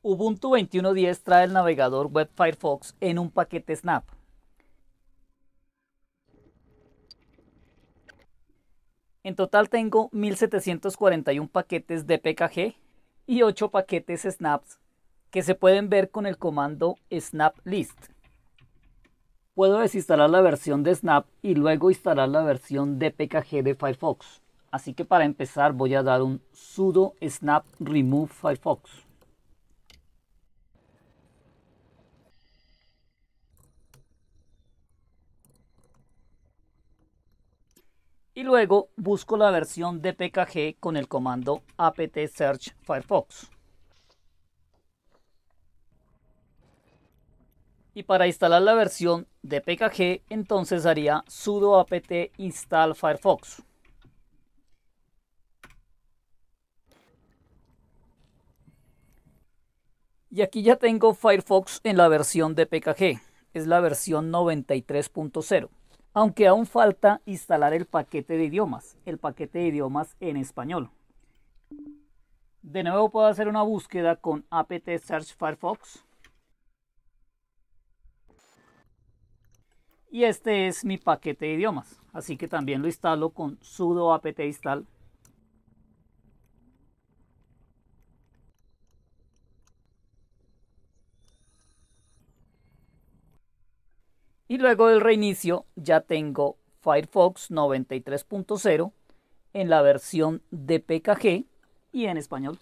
Ubuntu 21.10 trae el navegador web Firefox en un paquete Snap. En total tengo 1741 paquetes de PKG y 8 paquetes snaps que se pueden ver con el comando snap list. Puedo desinstalar la versión de snap y luego instalar la versión de PKG de Firefox. Así que para empezar voy a dar un sudo snap remove firefox. y luego busco la versión de PKG con el comando apt search firefox. Y para instalar la versión de PKG, entonces haría sudo apt install firefox. Y aquí ya tengo Firefox en la versión de PKG, es la versión 93.0 aunque aún falta instalar el paquete de idiomas, el paquete de idiomas en español. De nuevo puedo hacer una búsqueda con apt search Firefox. Y este es mi paquete de idiomas, así que también lo instalo con sudo apt install Y luego del reinicio ya tengo Firefox 93.0 en la versión de PKG y en español.